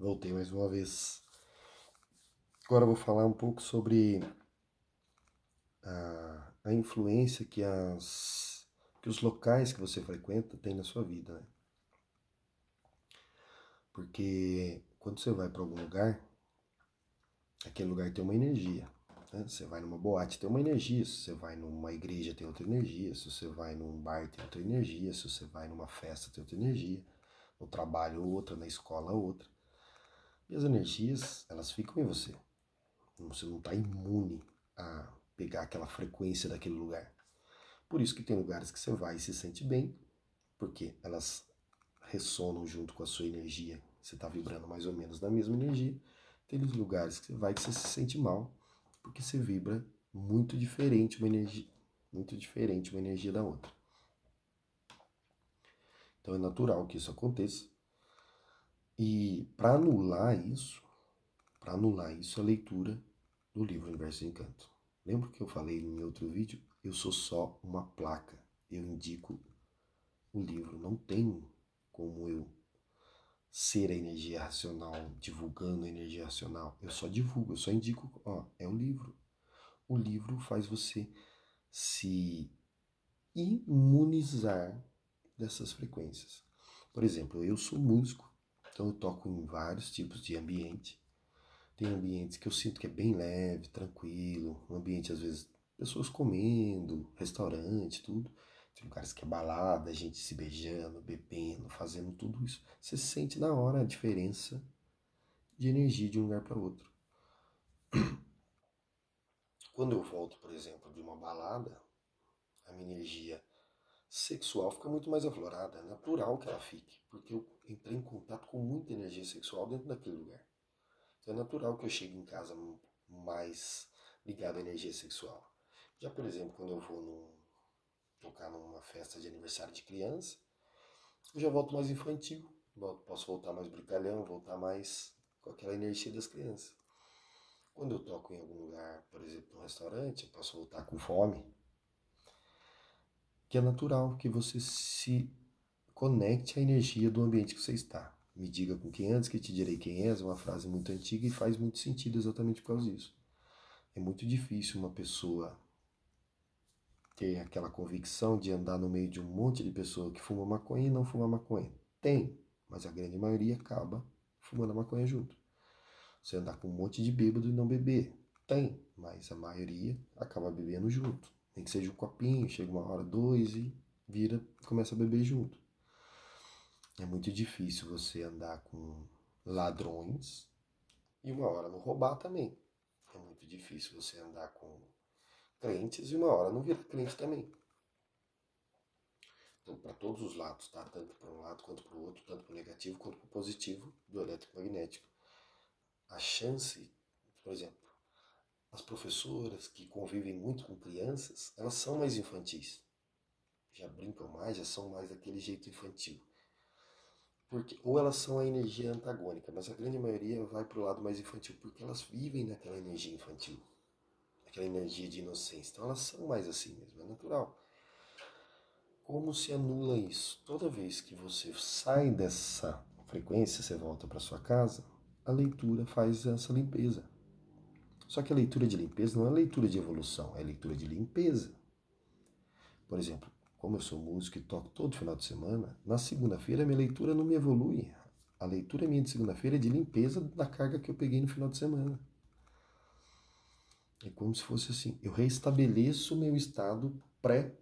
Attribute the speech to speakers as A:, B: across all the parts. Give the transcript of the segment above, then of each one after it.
A: Voltei mais uma vez. Agora vou falar um pouco sobre a, a influência que, as, que os locais que você frequenta têm na sua vida. Né? Porque quando você vai para algum lugar, aquele lugar tem uma energia. Né? Você vai numa boate, tem uma energia. Se você vai numa igreja, tem outra energia. Se você vai num bar, tem outra energia. Se você vai numa festa, tem outra energia. No trabalho, outra. Na escola, outra. E as energias, elas ficam em você. Você não está imune a pegar aquela frequência daquele lugar. Por isso que tem lugares que você vai e se sente bem, porque elas ressonam junto com a sua energia. Você está vibrando mais ou menos na mesma energia. Tem lugares que você vai que você se sente mal, porque você vibra muito diferente uma energia, muito diferente uma energia da outra. Então é natural que isso aconteça. E para anular isso, para anular isso, a leitura do livro Universo de Encanto. Lembra que eu falei em outro vídeo? Eu sou só uma placa. Eu indico o livro. Não tenho como eu ser a energia racional, divulgando a energia racional. Eu só divulgo, eu só indico, ó, é o livro. O livro faz você se imunizar dessas frequências. Por exemplo, eu sou músico, então eu toco em vários tipos de ambiente. Tem ambientes que eu sinto que é bem leve, tranquilo, um ambiente às vezes pessoas comendo, restaurante, tudo. Tem lugares que é balada, gente se beijando, bebendo, fazendo tudo isso. Você sente na hora a diferença de energia de um lugar para outro. Quando eu volto, por exemplo, de uma balada, a minha energia sexual fica muito mais aflorada, é natural que ela fique, porque eu entrei em contato com muita energia sexual dentro daquele lugar. Então é natural que eu chegue em casa mais ligado à energia sexual. Já, por exemplo, quando eu vou num, tocar numa festa de aniversário de criança, eu já volto mais infantil, posso voltar mais brincalhão, voltar mais com aquela energia das crianças. Quando eu toco em algum lugar, por exemplo, num restaurante, eu posso voltar com fome, que é natural que você se conecte à energia do ambiente que você está. Me diga com quem antes que te direi quem és, é uma frase muito antiga e faz muito sentido exatamente por causa disso. É muito difícil uma pessoa ter aquela convicção de andar no meio de um monte de pessoa que fuma maconha e não fuma maconha. Tem, mas a grande maioria acaba fumando maconha junto. Você andar com um monte de bêbado e não beber. Tem, mas a maioria acaba bebendo junto. Nem que seja um copinho, chega uma hora, dois e vira, começa a beber junto. É muito difícil você andar com ladrões e uma hora não roubar também. É muito difícil você andar com crentes e uma hora não virar crente também. Então, para todos os lados, tá? Tanto para um lado quanto para o outro, tanto para o negativo quanto para o positivo do eletromagnético. A chance, por exemplo, as professoras que convivem muito com crianças, elas são mais infantis. Já brincam mais, já são mais daquele jeito infantil. Porque, ou elas são a energia antagônica, mas a grande maioria vai para o lado mais infantil, porque elas vivem naquela energia infantil, aquela energia de inocência. Então elas são mais assim mesmo, é natural. Como se anula isso? Toda vez que você sai dessa frequência, você volta para sua casa, a leitura faz essa limpeza só que a leitura de limpeza não é leitura de evolução, é leitura de limpeza. Por exemplo, como eu sou músico e toco todo final de semana, na segunda-feira minha leitura não me evolui. A leitura minha de segunda-feira é de limpeza da carga que eu peguei no final de semana. É como se fosse assim: eu reestabeleço o meu estado pré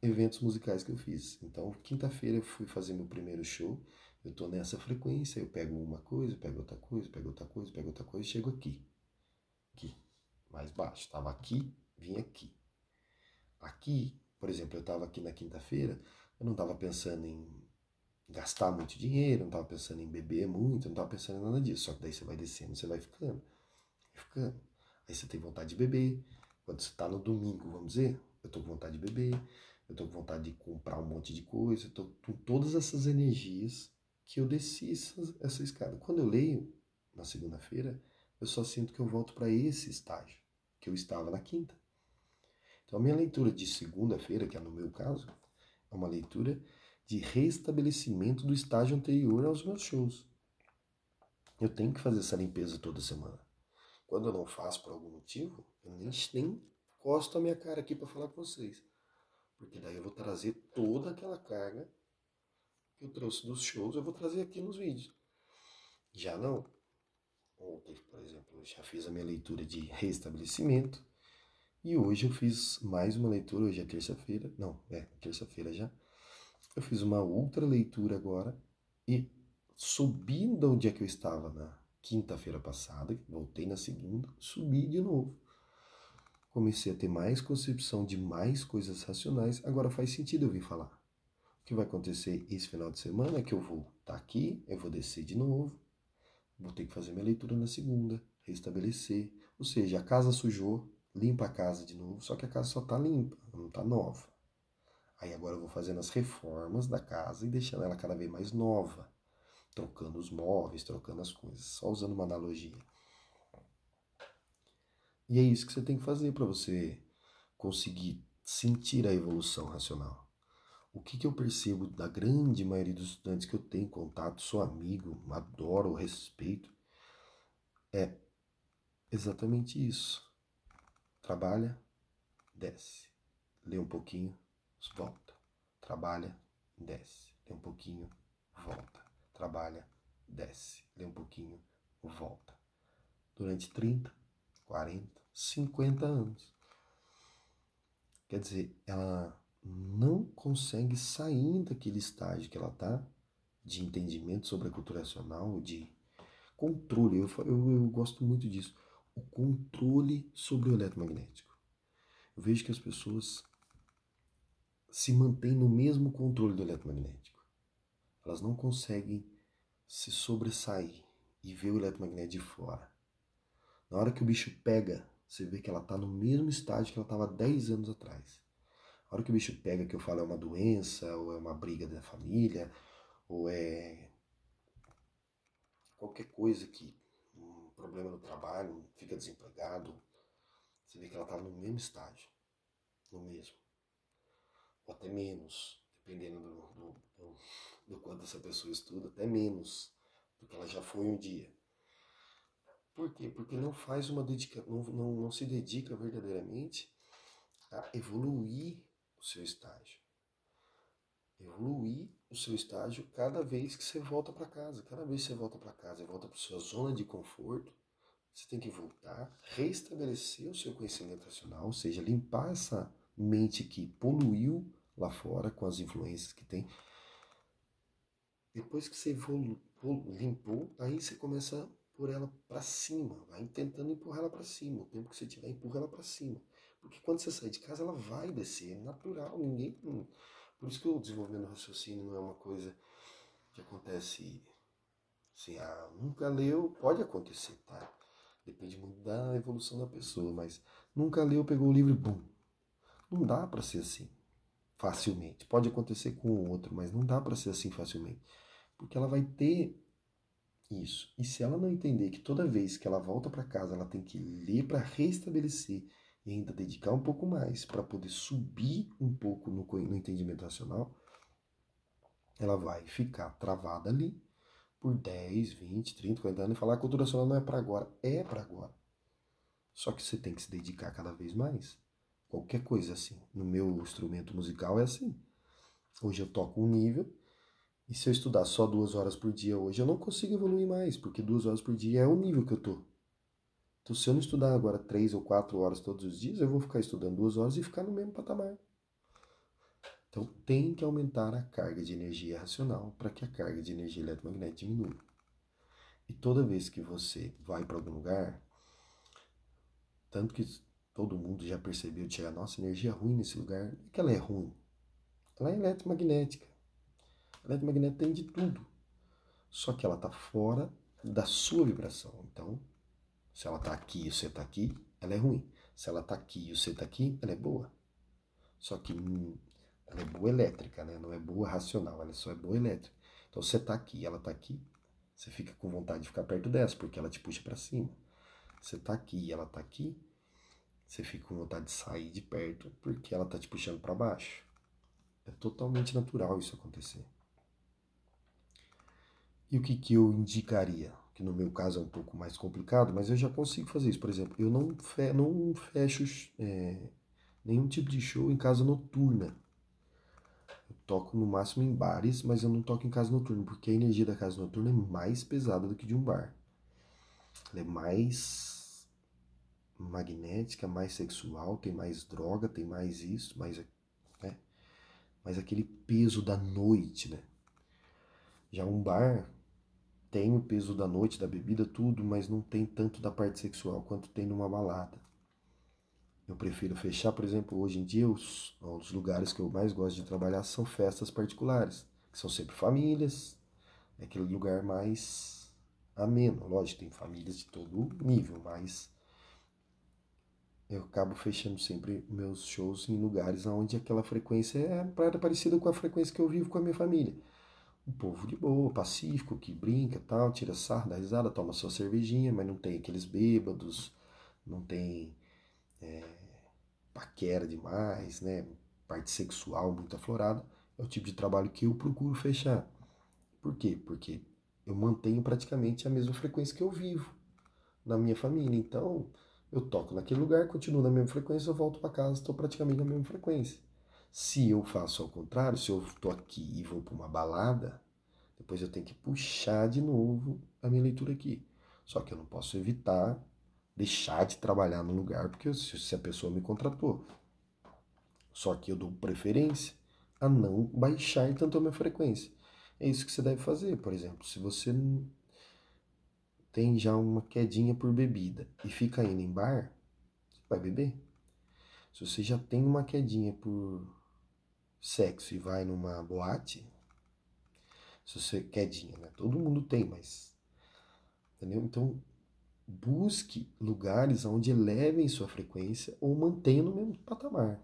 A: eventos musicais que eu fiz. Então, quinta-feira eu fui fazer meu primeiro show, eu estou nessa frequência, eu pego uma coisa, pego outra coisa, pego outra coisa, pego outra coisa e chego aqui mais baixo. Estava aqui, vim aqui. Aqui, por exemplo, eu estava aqui na quinta-feira, eu não estava pensando em gastar muito dinheiro, não estava pensando em beber muito, não estava pensando em nada disso. Só que daí você vai descendo, você vai ficando, ficando. Aí você tem vontade de beber. Quando você está no domingo, vamos dizer, eu estou com vontade de beber, eu estou com vontade de comprar um monte de coisa, eu estou com todas essas energias que eu desci essa, essa escada. Quando eu leio na segunda-feira, eu só sinto que eu volto para esse estágio que eu estava na quinta. Então, a minha leitura de segunda-feira, que é no meu caso, é uma leitura de restabelecimento do estágio anterior aos meus shows. Eu tenho que fazer essa limpeza toda semana. Quando eu não faço por algum motivo, eu nem, nem encosto a minha cara aqui para falar com vocês. Porque daí eu vou trazer toda aquela carga que eu trouxe dos shows, eu vou trazer aqui nos vídeos. Já não. Ontem, por exemplo, eu já fiz a minha leitura de restabelecimento. E hoje eu fiz mais uma leitura, hoje é terça-feira. Não, é terça-feira já. Eu fiz uma outra leitura agora e subindo onde é que eu estava na quinta-feira passada, voltei na segunda, subi de novo. Comecei a ter mais concepção de mais coisas racionais, agora faz sentido eu vir falar. O que vai acontecer esse final de semana é que eu vou estar tá aqui, eu vou descer de novo, vou ter que fazer minha leitura na segunda, restabelecer. Ou seja, a casa sujou, limpa a casa de novo, só que a casa só está limpa, não está nova. Aí agora eu vou fazendo as reformas da casa e deixando ela cada vez mais nova, trocando os móveis, trocando as coisas, só usando uma analogia. E é isso que você tem que fazer para você conseguir sentir a evolução racional o que, que eu percebo da grande maioria dos estudantes que eu tenho contato, sou amigo, adoro, respeito, é exatamente isso. Trabalha, desce. Lê um pouquinho, volta. Trabalha, desce. Lê um pouquinho, volta. Trabalha, desce. Lê um pouquinho, volta. Durante 30, 40, 50 anos. Quer dizer, ela não consegue sair daquele estágio que ela está de entendimento sobre a cultura nacional, de controle. Eu, eu, eu gosto muito disso. O controle sobre o eletromagnético. Eu vejo que as pessoas se mantêm no mesmo controle do eletromagnético. Elas não conseguem se sobressair e ver o eletromagnético de fora. Na hora que o bicho pega, você vê que ela está no mesmo estágio que ela estava 10 anos atrás. A hora que o bicho pega, que eu falo, é uma doença, ou é uma briga da família, ou é qualquer coisa que um problema no trabalho, fica desempregado, você vê que ela está no mesmo estágio, no mesmo, ou até menos, dependendo do, do, do, do quanto essa pessoa estuda, até menos do que ela já foi um dia. Por quê? Porque não faz uma dedica, não, não, não se dedica verdadeiramente a evoluir o seu estágio. Evoluir o seu estágio cada vez que você volta para casa. Cada vez que você volta para casa e volta para sua zona de conforto, você tem que voltar, restabelecer o seu conhecimento racional, ou seja, limpar essa mente que poluiu lá fora com as influências que tem. Depois que você limpou, aí você começa por ela para cima, vai tentando empurrar ela para cima. O tempo que você tiver, empurra ela para cima. Porque quando você sair de casa, ela vai descer, é natural, ninguém. Por isso que o desenvolvimento do raciocínio não é uma coisa que acontece assim, ah, nunca leu, pode acontecer, tá? Depende muito da evolução da pessoa, mas nunca leu, pegou o livro e bum. Não dá para ser assim facilmente. Pode acontecer com o outro, mas não dá para ser assim facilmente. Porque ela vai ter isso. E se ela não entender que toda vez que ela volta para casa, ela tem que ler para restabelecer e ainda dedicar um pouco mais para poder subir um pouco no, no entendimento racional, ela vai ficar travada ali por 10, 20, 30, 40 anos e falar que a cultura racional não é para agora. É para agora. Só que você tem que se dedicar cada vez mais. Qualquer coisa assim. No meu instrumento musical é assim. Hoje eu toco um nível e se eu estudar só duas horas por dia hoje, eu não consigo evoluir mais, porque duas horas por dia é o nível que eu tô. Então, se eu não estudar agora três ou quatro horas todos os dias, eu vou ficar estudando duas horas e ficar no mesmo patamar. Então, tem que aumentar a carga de energia racional para que a carga de energia eletromagnética diminua. E toda vez que você vai para algum lugar, tanto que todo mundo já percebeu, que a nossa energia ruim nesse lugar, é que ela é ruim. Ela é eletromagnética. A eletromagnética tem de tudo. Só que ela está fora da sua vibração. Então, se ela está aqui e você está aqui, ela é ruim. Se ela está aqui e você está aqui, ela é boa. Só que hum, ela é boa elétrica, né? não é boa racional, ela só é boa elétrica. Então você está aqui, ela está aqui, você fica com vontade de ficar perto dessa, porque ela te puxa para cima. Você está aqui e ela está aqui, você fica com vontade de sair de perto, porque ela está te puxando para baixo. É totalmente natural isso acontecer. E o que, que eu indicaria? que no meu caso é um pouco mais complicado, mas eu já consigo fazer isso. Por exemplo, eu não, fe não fecho é, nenhum tipo de show em casa noturna. Eu toco no máximo em bares, mas eu não toco em casa noturna, porque a energia da casa noturna é mais pesada do que de um bar. Ela é mais magnética, mais sexual, tem mais droga, tem mais isso, mais, né? mais aquele peso da noite, né? Já um bar, tem o peso da noite, da bebida, tudo, mas não tem tanto da parte sexual quanto tem numa balada. Eu prefiro fechar, por exemplo, hoje em dia, os, os lugares que eu mais gosto de trabalhar são festas particulares, que são sempre famílias, é aquele lugar mais ameno. Lógico, tem famílias de todo nível, mas eu acabo fechando sempre meus shows em lugares onde aquela frequência é parecida com a frequência que eu vivo com a minha família um povo de boa, pacífico, que brinca, tal, tira sarro, dá risada, toma sua cervejinha, mas não tem aqueles bêbados, não tem é, paquera demais, né? Parte sexual muito aflorada. É o tipo de trabalho que eu procuro fechar. Por quê? Porque eu mantenho praticamente a mesma frequência que eu vivo na minha família. Então, eu toco naquele lugar, continuo na mesma frequência, eu volto para casa, estou praticamente na mesma frequência. Se eu faço ao contrário, se eu estou aqui e vou para uma balada, depois eu tenho que puxar de novo a minha leitura aqui. Só que eu não posso evitar deixar de trabalhar no lugar, porque se a pessoa me contratou. Só que eu dou preferência a não baixar tanto a minha frequência. É isso que você deve fazer, por exemplo, se você tem já uma quedinha por bebida e fica indo em bar, você vai beber. Se você já tem uma quedinha por sexo e vai numa boate, se você quer dinheiro, né? Todo mundo tem, mas. Entendeu? Então, busque lugares onde elevem sua frequência ou mantenham no mesmo patamar.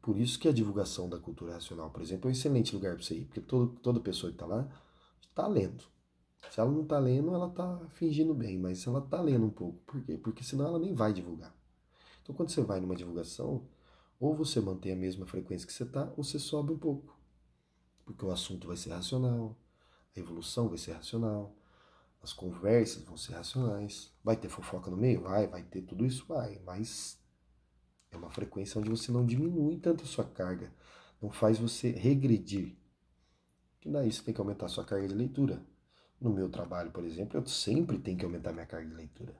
A: Por isso que a divulgação da cultura racional, por exemplo, é um excelente lugar para você ir, porque todo, toda pessoa que está lá está lendo. Se ela não está lendo, ela está fingindo bem, mas ela está lendo um pouco. Por quê? Porque senão ela nem vai divulgar. Então, quando você vai numa divulgação, ou você mantém a mesma frequência que você está, ou você sobe um pouco. Porque o assunto vai ser racional, a evolução vai ser racional, as conversas vão ser racionais. Vai ter fofoca no meio? Vai, vai ter tudo isso? Vai, mas é uma frequência onde você não diminui tanto a sua carga, não faz você regredir. Que daí você tem que aumentar a sua carga de leitura. No meu trabalho, por exemplo, eu sempre tenho que aumentar minha carga de leitura.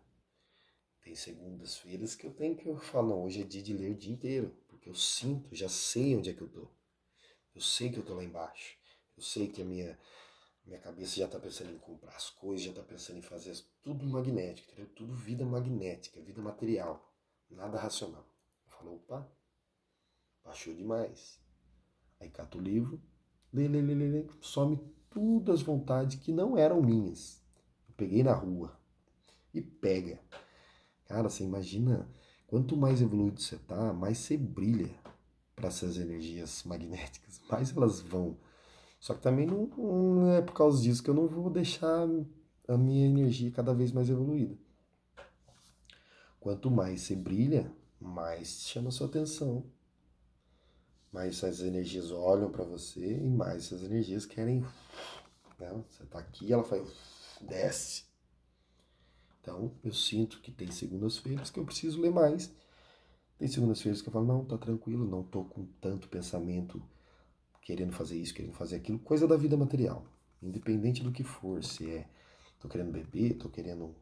A: Tem segundas-feiras que eu tenho que eu falo, não, hoje é dia de ler o dia inteiro. Porque eu sinto, já sei onde é que eu tô. Eu sei que eu tô lá embaixo. Eu sei que a minha minha cabeça já está pensando em comprar as coisas, já está pensando em fazer as, tudo magnético, entendeu? Tudo vida magnética, vida material, nada racional. Eu falo, opa, baixou demais. Aí cata o livro, lê, lê, lê, lê, lê, some tudo as vontades que não eram minhas. Eu peguei na rua e pega. Cara, você imagina Quanto mais evoluído você está, mais você brilha para essas energias magnéticas, mais elas vão. Só que também não, não, é por causa disso que eu não vou deixar a minha energia cada vez mais evoluída. Quanto mais você brilha, mais chama sua atenção. Mais essas energias olham para você e mais essas energias querem. Né? Você está aqui, ela faz. desce então, eu sinto que tem segundas-feiras que eu preciso ler mais. Tem segundas-feiras que eu falo, não, tá tranquilo, não tô com tanto pensamento querendo fazer isso, querendo fazer aquilo, coisa da vida material, independente do que for, se é tô querendo beber, tô querendo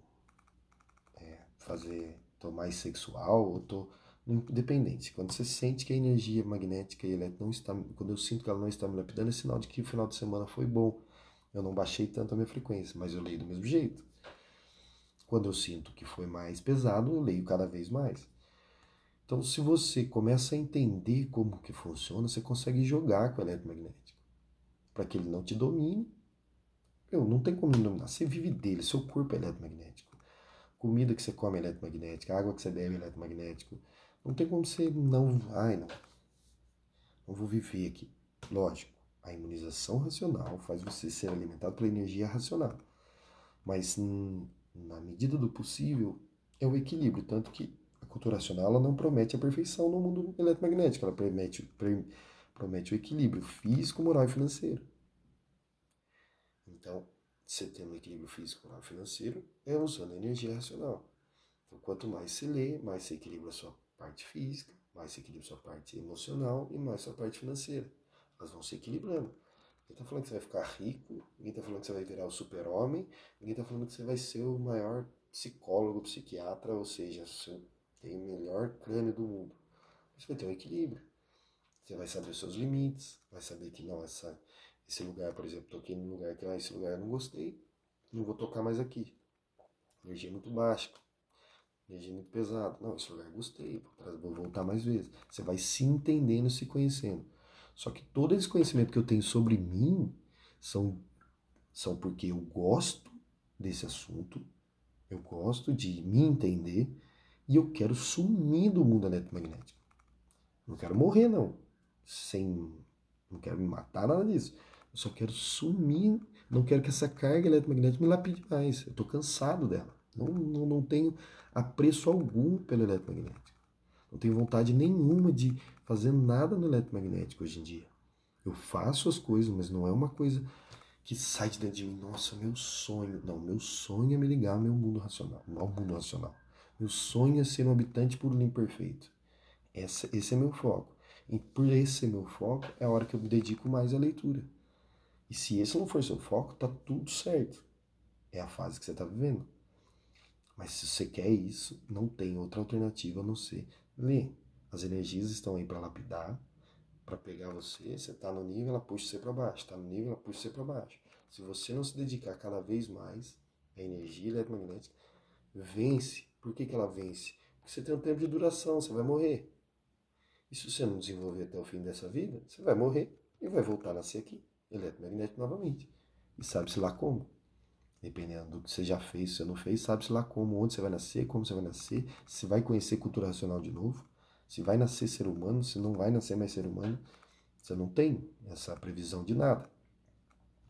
A: é, fazer, tô mais sexual, ou tô independente. Quando você sente que a energia magnética e elétrica não está, quando eu sinto que ela não está me lapidando, é sinal de que o final de semana foi bom. Eu não baixei tanto a minha frequência, mas eu leio do mesmo jeito. Quando eu sinto que foi mais pesado, eu leio cada vez mais. Então, se você começa a entender como que funciona, você consegue jogar com o eletromagnético. Para que ele não te domine. eu não tem como dominar. Você vive dele, seu corpo é eletromagnético. Comida que você come é eletromagnética, água que você bebe é eletromagnético. Não tem como você não. Ai, não. Não vou viver aqui. Lógico, a imunização racional faz você ser alimentado pela energia racional. Mas hum, na medida do possível, é o equilíbrio. Tanto que a racional ela não promete a perfeição no mundo eletromagnético, ela promete, promete o equilíbrio físico, moral e financeiro. Então, você tem um equilíbrio físico, moral e financeiro é usando a energia racional. Então, quanto mais você lê, mais você equilibra a sua parte física, mais você equilibra a sua parte emocional e mais a sua parte financeira. Elas vão se equilibrando. Ninguém está falando que você vai ficar rico, ninguém está falando que você vai virar o super-homem, ninguém está falando que você vai ser o maior psicólogo, psiquiatra, ou seja, você tem o melhor crânio do mundo. Você vai ter um equilíbrio. Você vai saber os seus limites, vai saber que não, essa, esse lugar, por exemplo, toquei num lugar que ah, esse lugar eu não gostei, não vou tocar mais aqui. Energia muito baixa, energia muito pesada. Não, esse lugar eu gostei, vou voltar mais vezes. Você vai se entendendo, se conhecendo. Só que todo esse conhecimento que eu tenho sobre mim são, são porque eu gosto desse assunto, eu gosto de me entender e eu quero sumir do mundo eletromagnético. Não quero morrer, não. Sem, não quero me matar, nada disso. Eu só quero sumir. Não quero que essa carga eletromagnética me lapide mais. Eu estou cansado dela. Não, não, não tenho apreço algum pelo eletromagnético. Não tenho vontade nenhuma de fazer nada no eletromagnético hoje em dia. Eu faço as coisas, mas não é uma coisa que sai de dentro de mim. Nossa, meu sonho. Não, meu sonho é me ligar ao meu mundo racional, ao mundo racional. Meu sonho é ser um habitante por e imperfeito. Essa, esse é meu foco. E por esse ser meu foco é a hora que eu me dedico mais à leitura. E se esse não for seu foco, tá tudo certo. É a fase que você está vivendo. Mas se você quer isso, não tem outra alternativa a não ser Li, as energias estão aí para lapidar, para pegar você. Você está no nível, ela puxa você para baixo. Está no nível, ela puxa você para baixo. Se você não se dedicar cada vez mais a energia eletromagnética, vence. Por que, que ela vence? Porque você tem um tempo de duração, você vai morrer. E se você não desenvolver até o fim dessa vida, você vai morrer e vai voltar a nascer aqui, eletromagnético novamente. E sabe-se lá como dependendo do que você já fez, se você não fez, sabe-se lá como, onde você vai nascer, como você vai nascer, se vai conhecer cultura racional de novo, se vai nascer ser humano, se não vai nascer mais ser humano. Você não tem essa previsão de nada.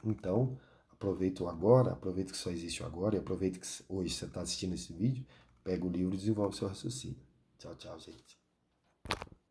A: Então, aproveita o agora, aproveita que só existe o agora e aproveita que hoje você está assistindo esse vídeo, pega o livro e desenvolve seu raciocínio. Tchau, tchau, gente.